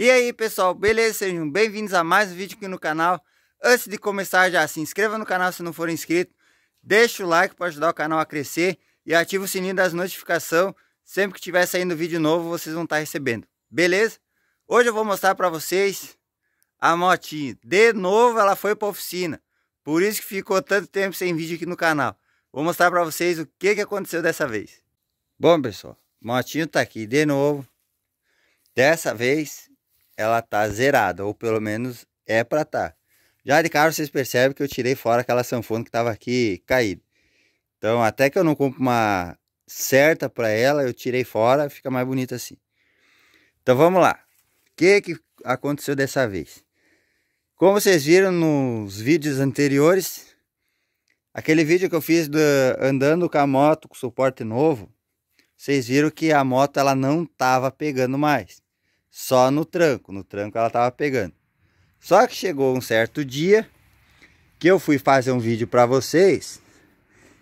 E aí pessoal, beleza? Sejam bem-vindos a mais um vídeo aqui no canal. Antes de começar já se inscreva no canal se não for inscrito, deixa o like para ajudar o canal a crescer e ativa o sininho das notificações. Sempre que tiver saindo vídeo novo vocês vão estar recebendo, beleza? Hoje eu vou mostrar para vocês a motinha. De novo ela foi para oficina, por isso que ficou tanto tempo sem vídeo aqui no canal. Vou mostrar para vocês o que, que aconteceu dessa vez. Bom pessoal, motinho tá aqui de novo. Dessa vez ela tá zerada, ou pelo menos é para tá. Já de cara vocês percebem que eu tirei fora aquela sanfona que estava aqui caída. Então, até que eu não compro uma certa para ela, eu tirei fora, fica mais bonito assim. Então, vamos lá. O que, que aconteceu dessa vez? Como vocês viram nos vídeos anteriores, aquele vídeo que eu fiz do, andando com a moto com suporte novo, vocês viram que a moto ela não estava pegando mais. Só no tranco, no tranco ela tava pegando. Só que chegou um certo dia que eu fui fazer um vídeo para vocês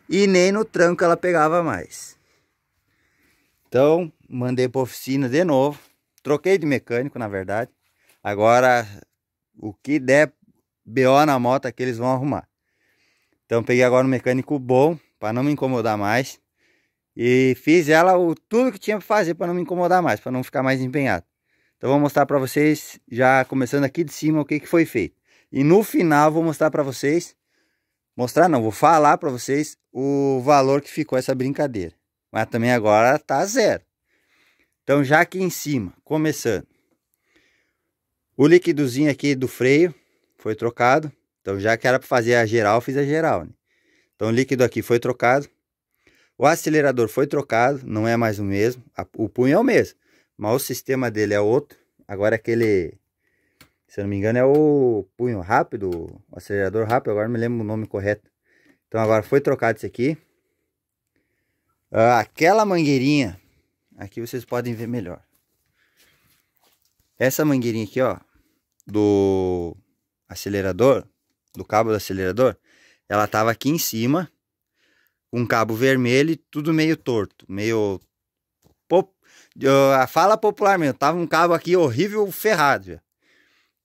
e nem no tranco ela pegava mais. Então, mandei para oficina de novo. Troquei de mecânico, na verdade. Agora, o que der BO na moto que eles vão arrumar. Então, peguei agora um mecânico bom, para não me incomodar mais. E fiz ela o, tudo que tinha para fazer para não me incomodar mais, para não ficar mais empenhado. Então vou mostrar para vocês, já começando aqui de cima, o que, que foi feito. E no final vou mostrar para vocês, mostrar não, vou falar para vocês o valor que ficou essa brincadeira. Mas também agora tá zero. Então já aqui em cima, começando. O líquidozinho aqui do freio foi trocado. Então já que era para fazer a geral, fiz a geral. Né? Então o líquido aqui foi trocado. O acelerador foi trocado, não é mais o mesmo. O punho é o mesmo. Mas o sistema dele é outro. Agora é aquele, se eu não me engano, é o punho rápido, o acelerador rápido, agora não me lembro o nome correto. Então agora foi trocado isso aqui. Ah, aquela mangueirinha, aqui vocês podem ver melhor. Essa mangueirinha aqui, ó, do acelerador, do cabo do acelerador, ela tava aqui em cima, um cabo vermelho e tudo meio torto, meio a fala popular mesmo, tava um cabo aqui horrível, ferrado. Já.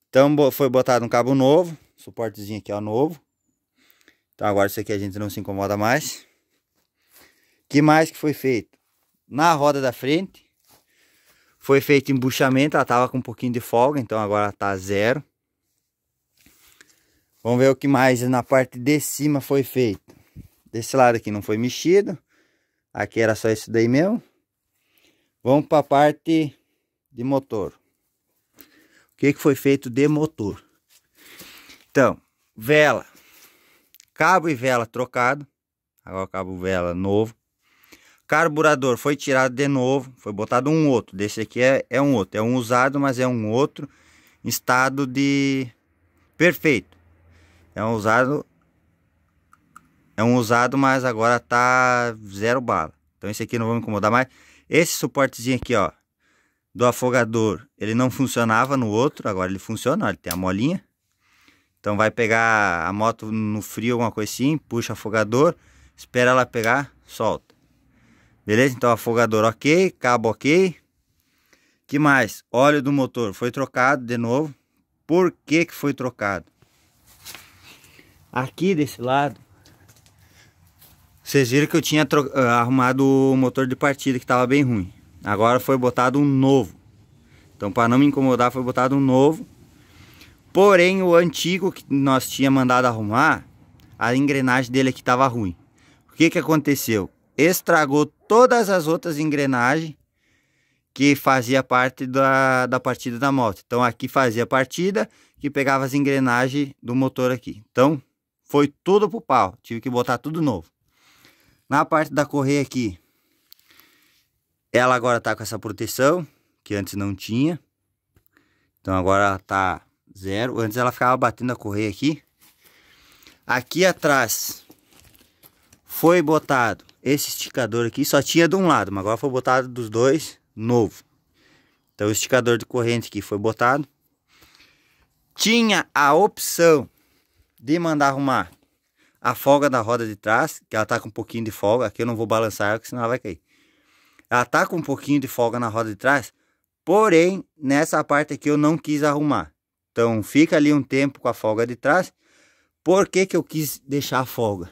Então foi botado um cabo novo, suportezinho aqui ó, novo. Então agora isso aqui a gente não se incomoda mais. que mais que foi feito? Na roda da frente, foi feito embuchamento, ela tava com um pouquinho de folga, então agora tá zero. Vamos ver o que mais na parte de cima foi feito. Desse lado aqui não foi mexido. Aqui era só isso daí mesmo. Vamos para a parte de motor. O que, que foi feito de motor? Então, vela. Cabo e vela trocado. Agora cabo vela novo. Carburador foi tirado de novo. Foi botado um outro. Desse aqui é, é um outro. É um usado, mas é um outro. Em estado de perfeito. É um usado. É um usado, mas agora tá zero bala. Então esse aqui não vou me incomodar mais. Esse suportezinho aqui, ó, do afogador, ele não funcionava no outro, agora ele funciona, ó, ele tem a molinha. Então vai pegar a moto no frio, alguma coisa assim, puxa o afogador, espera ela pegar, solta. Beleza? Então afogador ok, cabo ok. Que mais? Óleo do motor foi trocado de novo. Por que que foi trocado? Aqui desse lado vocês viram que eu tinha eh, arrumado o motor de partida que estava bem ruim. Agora foi botado um novo. Então para não me incomodar foi botado um novo. Porém o antigo que nós tinha mandado arrumar, a engrenagem dele aqui estava ruim. O que que aconteceu? Estragou todas as outras engrenagens que fazia parte da, da partida da moto. Então aqui fazia partida que pegava as engrenagens do motor aqui. Então foi tudo pro pau. Tive que botar tudo novo. Na parte da correia aqui, ela agora tá com essa proteção, que antes não tinha. Então agora tá zero. Antes ela ficava batendo a correia aqui. Aqui atrás foi botado esse esticador aqui. Só tinha de um lado, mas agora foi botado dos dois novo. Então o esticador de corrente aqui foi botado. Tinha a opção de mandar arrumar a folga da roda de trás, que ela tá com um pouquinho de folga, aqui eu não vou balançar, porque senão ela vai cair. Ela tá com um pouquinho de folga na roda de trás, porém, nessa parte aqui eu não quis arrumar. Então, fica ali um tempo com a folga de trás. Por que que eu quis deixar a folga?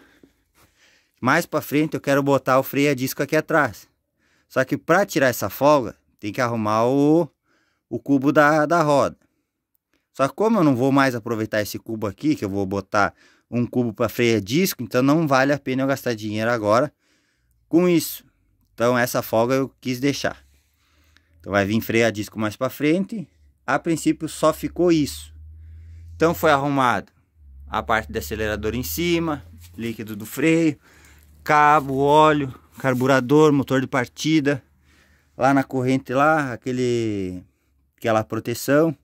Mais para frente eu quero botar o freio a disco aqui atrás. Só que para tirar essa folga, tem que arrumar o, o cubo da, da roda. Só que como eu não vou mais aproveitar esse cubo aqui, que eu vou botar um cubo para freio disco, então não vale a pena eu gastar dinheiro agora com isso. Então essa folga eu quis deixar. Então vai vir freio a disco mais para frente. A princípio só ficou isso. Então foi arrumado a parte do acelerador em cima, líquido do freio, cabo, óleo, carburador, motor de partida, lá na corrente lá, aquele aquela proteção.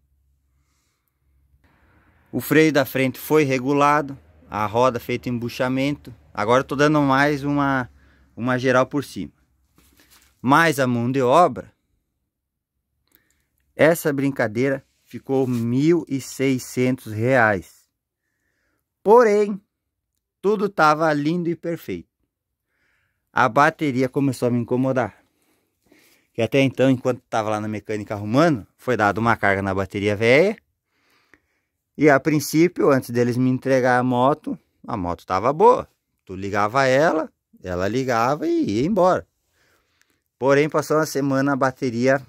O freio da frente foi regulado, a roda feita embuchamento. Agora estou dando mais uma, uma geral por cima. Mais a mão de obra. Essa brincadeira ficou R$ 1.600. Porém, tudo estava lindo e perfeito. A bateria começou a me incomodar. Que até então, enquanto estava lá na mecânica arrumando, foi dada uma carga na bateria velha e a princípio, antes deles me entregar a moto, a moto estava boa. Tu ligava ela, ela ligava e ia embora. Porém, passou uma semana a bateria,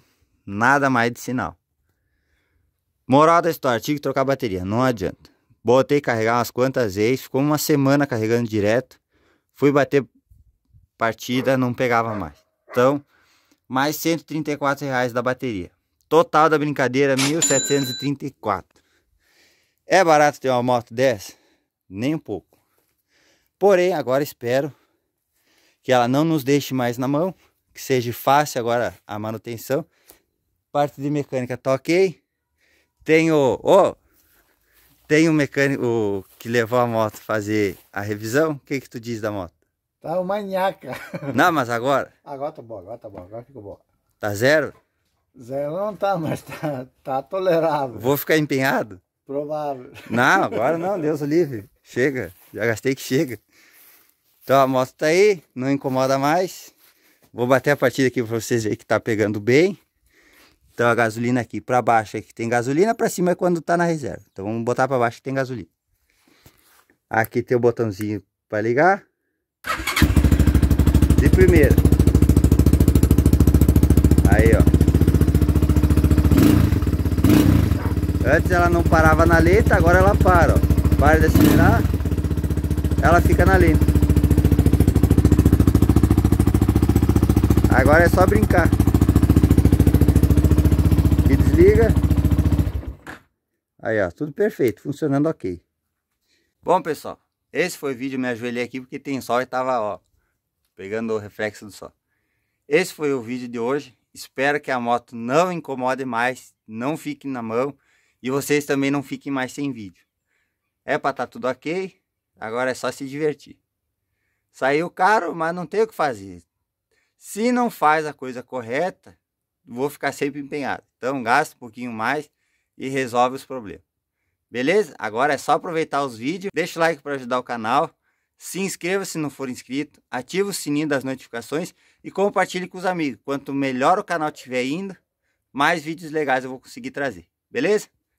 nada mais de sinal. Moral da história, tive que trocar a bateria, não adianta. Botei carregar umas quantas vezes, ficou uma semana carregando direto. Fui bater partida, não pegava mais. Então, mais 134 reais da bateria. Total da brincadeira, 1734. É barato ter uma moto dessa? Nem um pouco. Porém, agora espero que ela não nos deixe mais na mão, que seja fácil agora a manutenção. Parte de mecânica tá ok. Tenho, oh, tem mecânico que levou a moto fazer a revisão. O que que tu diz da moto? Tá uma manhaca. Não, mas agora? Agora tá bom, agora tá bom, agora ficou bom. Tá zero? Zero não tá, mas tá, tá tolerável. Vou ficar empenhado? Provável. Não, agora não, Deus livre. Chega, já gastei que chega. Então a moto tá aí, não incomoda mais. Vou bater a partida aqui para vocês verem que tá pegando bem. Então a gasolina aqui para baixo aqui é tem gasolina, para cima é quando tá na reserva. Então vamos botar para baixo que tem gasolina. Aqui tem o botãozinho para ligar. De primeira. Antes ela não parava na lenta, agora ela para, ó. Para de acelerar, ela fica na lenta. Agora é só brincar. E desliga. Aí, ó, tudo perfeito, funcionando ok. Bom, pessoal, esse foi o vídeo, me ajoelhei aqui porque tem sol e tava, ó, pegando o reflexo do sol. Esse foi o vídeo de hoje. Espero que a moto não incomode mais, não fique na mão. E vocês também não fiquem mais sem vídeo. É para estar tá tudo ok, agora é só se divertir. Saiu caro, mas não tem o que fazer. Se não faz a coisa correta, vou ficar sempre empenhado. Então gasta um pouquinho mais e resolve os problemas. Beleza? Agora é só aproveitar os vídeos. Deixa o like para ajudar o canal. Se inscreva se não for inscrito. Ativa o sininho das notificações. E compartilhe com os amigos. Quanto melhor o canal tiver indo, mais vídeos legais eu vou conseguir trazer. Beleza?